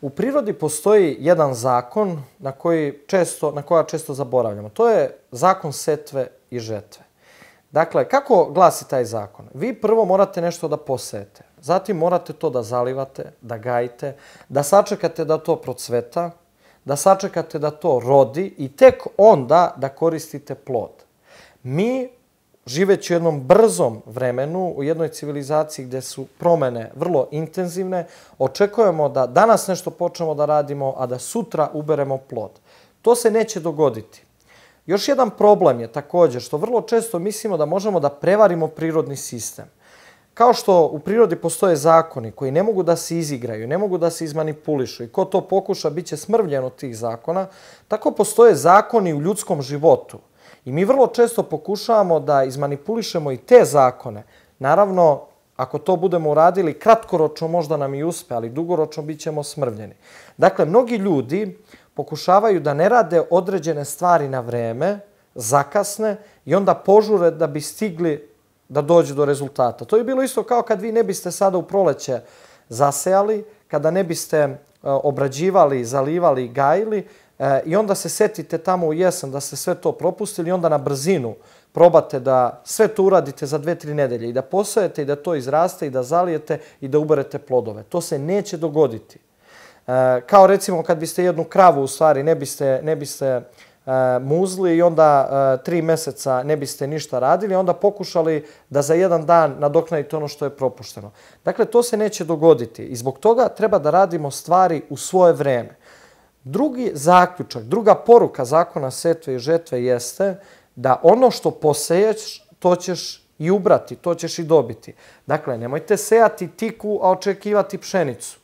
U prirodi postoji jedan zakon na, koji često, na koja često zaboravljamo. To je zakon setve i žetve. Dakle, kako glasi taj zakon? Vi prvo morate nešto da posete. Zatim morate to da zalivate, da gajite, da sačekate da to procveta, da sačekate da to rodi i tek onda da koristite plod. Mi živeći u jednom brzom vremenu, u jednoj civilizaciji gde su promene vrlo intenzivne, očekujemo da danas nešto počnemo da radimo, a da sutra uberemo plod. To se neće dogoditi. Još jedan problem je također što vrlo često mislimo da možemo da prevarimo prirodni sistem. Kao što u prirodi postoje zakoni koji ne mogu da se izigraju, ne mogu da se izmanipulišu i ko to pokuša bit će smrvljen od tih zakona, tako postoje zakoni u ljudskom životu I mi vrlo često pokušavamo da izmanipulišemo i te zakone. Naravno, ako to budemo uradili, kratkoročno možda nam i uspe, ali dugoročno bit ćemo smrvljeni. Dakle, mnogi ljudi pokušavaju da ne rade određene stvari na vreme, zakasne i onda požure da bi stigli da dođe do rezultata. To je bilo isto kao kad vi ne biste sada u proleće zasejali, kada ne biste e, obrađivali, zalivali, gajili, E, I onda se setite tamo u jesen da ste sve to propustili i onda na brzinu probate da sve to uradite za dve, tri nedelje i da posajete i da to izraste i da zalijete i da uberete plodove. To se neće dogoditi. E, kao recimo kad biste jednu kravu u stvari ne biste, ne biste e, muzli i onda e, tri meseca ne biste ništa radili, onda pokušali da za jedan dan nadoknadite ono što je propušteno. Dakle, to se neće dogoditi i zbog toga treba da radimo stvari u svoje vreme. Drugi zaključak, druga poruka zakona setve i žetve jeste da ono što poseješ, to ćeš i ubrati, to ćeš i dobiti. Dakle, nemojte sejati tiku, a očekivati pšenicu.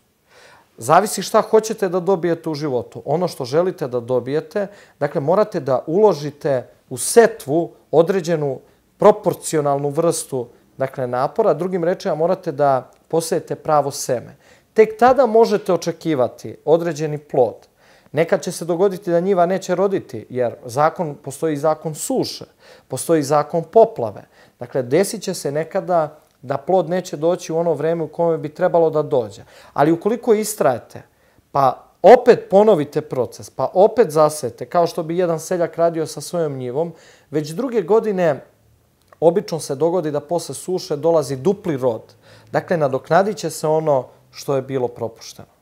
Zavisi šta hoćete da dobijete u životu. Ono što želite da dobijete, dakle, morate da uložite u setvu određenu proporcionalnu vrstu dakle, napora. Drugim rečima, morate da posejete pravo seme. Tek tada možete očekivati određeni plod. Nekad će se dogoditi da njiva neće roditi, jer zakon, postoji zakon suše, postoji zakon poplave. Dakle, desit će se nekada da plod neće doći u ono vreme u kome bi trebalo da dođe. Ali ukoliko istrajete, pa opet ponovite proces, pa opet zasete, kao što bi jedan seljak radio sa svojom njivom, već druge godine obično se dogodi da posle suše dolazi dupli rod. Dakle, nadoknadit će se ono što je bilo propušteno.